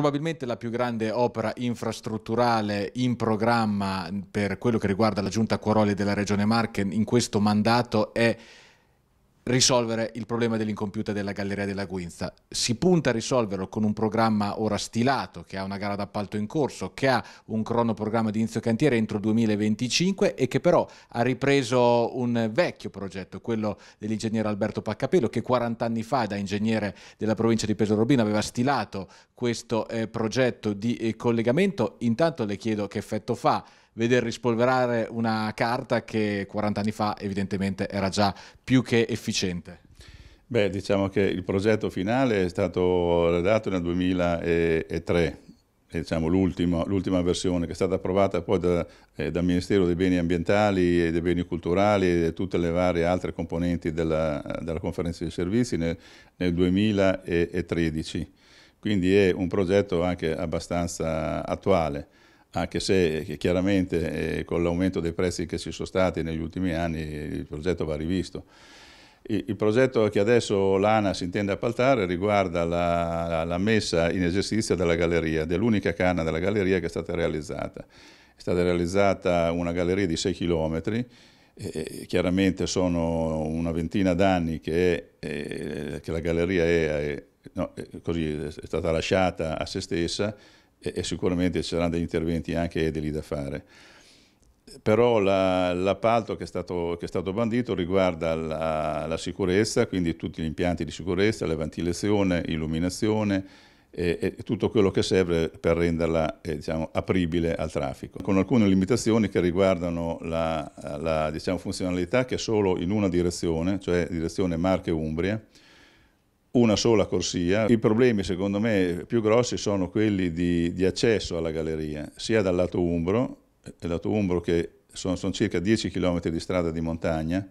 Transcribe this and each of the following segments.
probabilmente la più grande opera infrastrutturale in programma per quello che riguarda la giunta Quaroli della Regione Marche in questo mandato è risolvere il problema dell'incompiuta della Galleria della Guinza. Si punta a risolverlo con un programma ora stilato, che ha una gara d'appalto in corso, che ha un cronoprogramma di inizio cantiere entro 2025 e che però ha ripreso un vecchio progetto, quello dell'ingegnere Alberto Paccapello, che 40 anni fa da ingegnere della provincia di Pesaro Robino aveva stilato questo eh, progetto di eh, collegamento. Intanto le chiedo che effetto fa veder rispolverare una carta che 40 anni fa evidentemente era già più che efficiente? Beh, diciamo che il progetto finale è stato redatto nel 2003, Diciamo, l'ultima versione che è stata approvata poi da, eh, dal Ministero dei Beni Ambientali e dei Beni Culturali e tutte le varie altre componenti della, della conferenza di servizi nel, nel, 2013. Quindi è un progetto anche abbastanza attuale anche se eh, chiaramente eh, con l'aumento dei prezzi che ci sono stati negli ultimi anni il progetto va rivisto. Il progetto che adesso l'ANA si intende appaltare riguarda la, la messa in esercizio della galleria, dell'unica canna della galleria che è stata realizzata. È stata realizzata una galleria di 6 km, eh, eh, chiaramente sono una ventina d'anni che, eh, che, la galleria è, è, no, è, così, è stata lasciata a se stessa, e, e sicuramente ci saranno degli interventi anche edili da fare. Però la, l'appalto che è, stato, che è, stato, bandito riguarda la, la, sicurezza, quindi tutti gli impianti di sicurezza, la ventilazione, illuminazione e, e tutto quello che serve per renderla eh, diciamo, apribile al traffico, con alcune limitazioni che riguardano la, la diciamo, funzionalità che è solo in una direzione, cioè direzione Marche-Umbria, una sola corsia. I problemi secondo me più grossi sono quelli di, di accesso alla galleria, sia dal lato umbro, eh, lato umbro che sono, sono circa 10 km di strada di montagna,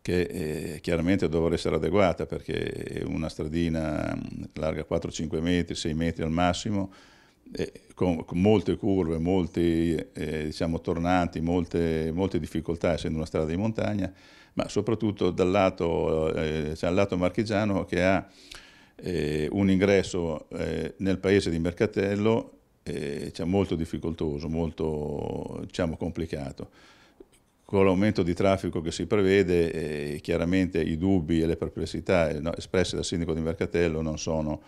che eh, chiaramente dovrà essere adeguata perché è una stradina mm, larga 4-5 metri, 6 metri al massimo, eh, con, con, molte curve, molti eh, diciamo, tornanti, molte, molte, difficoltà essendo una strada di montagna, ma soprattutto dal lato, eh, cioè, lato marchigiano che ha eh, un ingresso eh, nel paese di Mercatello eh, cioè, molto difficoltoso, molto diciamo, complicato. Con l'aumento di traffico che si prevede, chiaramente i dubbi e le perplessità espresse dal sindaco di Mercatello non sono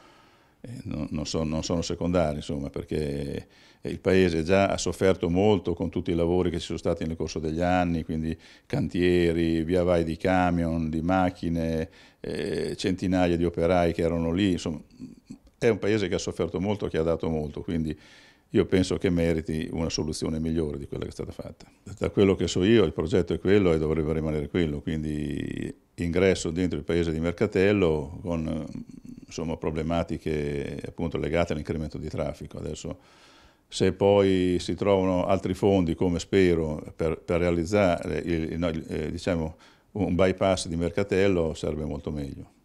eh, non, non, non, sono secondari, insomma, perché eh, il Paese già ha sofferto molto con tutti i lavori che ci sono stati nel corso degli anni, quindi cantieri, via vai di camion, di macchine, eh, centinaia di operai che erano lì, insomma, è un Paese che ha sofferto molto, che ha dato molto, quindi io penso che meriti una soluzione migliore di quella che è stata fatta. Da quello che so io il progetto è quello e dovrebbe rimanere quello, quindi ingresso dentro il paese di Mercatello con insomma, problematiche appunto, legate all'incremento di traffico. Adesso, se poi si trovano altri fondi, come spero, per, per realizzare il, il, eh, diciamo, un bypass di Mercatello, serve molto meglio.